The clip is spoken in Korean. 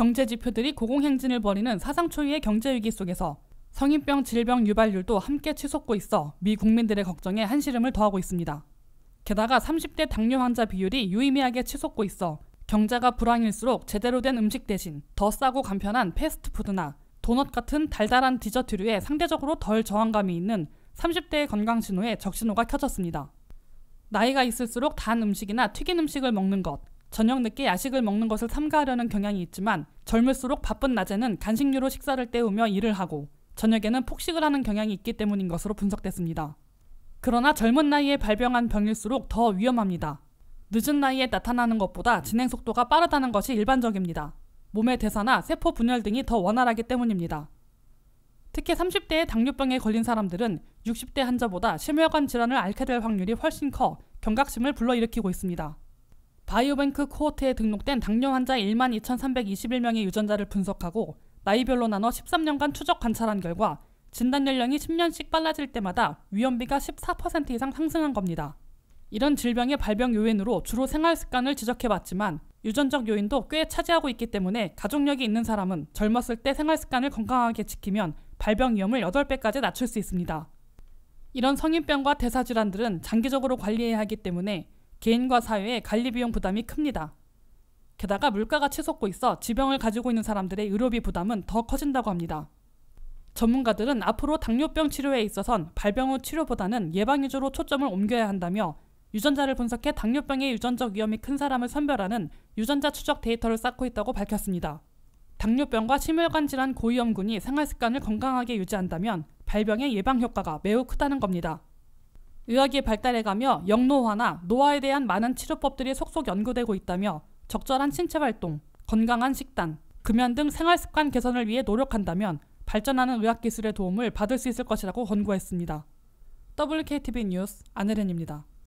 경제 지표들이 고공행진을 벌이는 사상 초유의 경제 위기 속에서 성인병 질병 유발률도 함께 치솟고 있어 미 국민들의 걱정에 한시름을 더하고 있습니다. 게다가 30대 당뇨 환자 비율이 유의미하게 치솟고 있어 경제가 불황일수록 제대로 된 음식 대신 더 싸고 간편한 패스트푸드나 도넛 같은 달달한 디저트류에 상대적으로 덜 저항감이 있는 30대의 건강 신호에 적신호가 켜졌습니다. 나이가 있을수록 단 음식이나 튀긴 음식을 먹는 것, 저녁 늦게 야식을 먹는 것을 삼가하려는 경향이 있지만 젊을수록 바쁜 낮에는 간식류로 식사를 때우며 일을 하고 저녁에는 폭식을 하는 경향이 있기 때문인 것으로 분석됐습니다. 그러나 젊은 나이에 발병한 병일수록 더 위험합니다. 늦은 나이에 나타나는 것보다 진행 속도가 빠르다는 것이 일반적입니다. 몸의 대사나 세포 분열 등이 더 원활하기 때문입니다. 특히 30대에 당뇨병에 걸린 사람들은 60대 환자보다 심혈관 질환을 앓게 될 확률이 훨씬 커 경각심을 불러일으키고 있습니다. 바이오뱅크 코호트에 등록된 당뇨 환자 1만 2,321명의 유전자를 분석하고 나이별로 나눠 13년간 추적 관찰한 결과 진단 연령이 10년씩 빨라질 때마다 위험비가 14% 이상 상승한 겁니다. 이런 질병의 발병 요인으로 주로 생활 습관을 지적해봤지만 유전적 요인도 꽤 차지하고 있기 때문에 가족력이 있는 사람은 젊었을 때 생활 습관을 건강하게 지키면 발병 위험을 8배까지 낮출 수 있습니다. 이런 성인병과 대사질환들은 장기적으로 관리해야 하기 때문에 개인과 사회의 관리 비용 부담이 큽니다. 게다가 물가가 치솟고 있어 지병을 가지고 있는 사람들의 의료비 부담은 더 커진다고 합니다. 전문가들은 앞으로 당뇨병 치료에 있어선 발병 후 치료보다는 예방 위주로 초점을 옮겨야 한다며 유전자를 분석해 당뇨병의 유전적 위험이 큰 사람을 선별하는 유전자 추적 데이터를 쌓고 있다고 밝혔습니다. 당뇨병과 심혈관 질환 고위험군이 생활 습관을 건강하게 유지한다면 발병의 예방 효과가 매우 크다는 겁니다. 의학이 발달해가며 영노화나 노화에 대한 많은 치료법들이 속속 연구되고 있다며 적절한 신체 활동, 건강한 식단, 금연 등 생활 습관 개선을 위해 노력한다면 발전하는 의학 기술의 도움을 받을 수 있을 것이라고 권고했습니다. WKTV 뉴스 안혜련입니다.